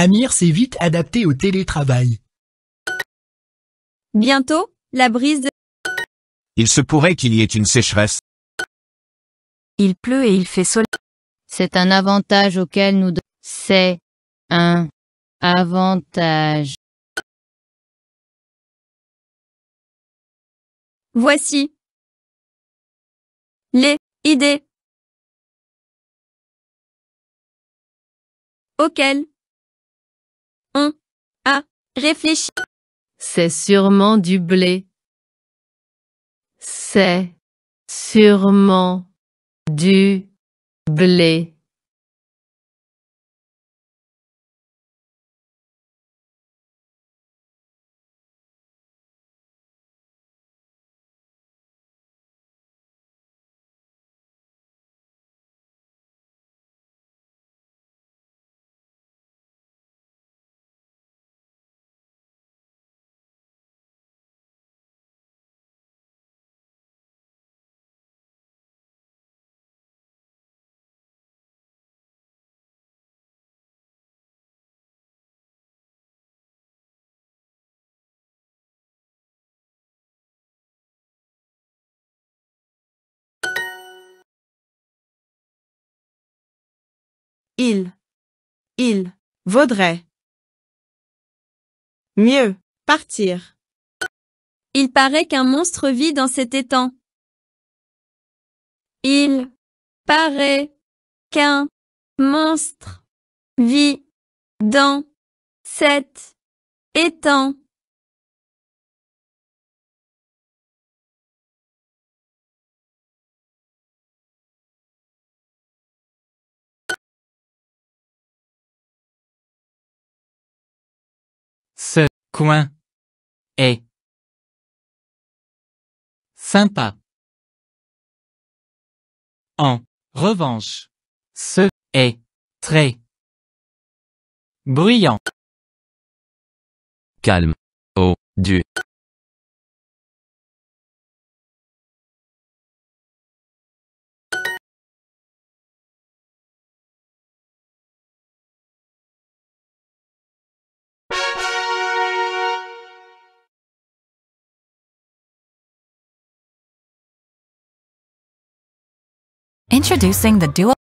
Amir s'est vite adapté au télétravail. Bientôt, la brise de... Il se pourrait qu'il y ait une sécheresse. Il pleut et il fait soleil. C'est un avantage auquel nous... C'est un avantage. Voici les idées auxquelles on a réfléchi. C'est sûrement du blé. C'est sûrement du blé. Il. Il. Vaudrait. Mieux. Partir. Il paraît qu'un monstre vit dans cet étang. Il paraît qu'un monstre vit dans cet étang. Ce coin est sympa. En revanche, ce est très bruyant. Calme. Introducing the Duo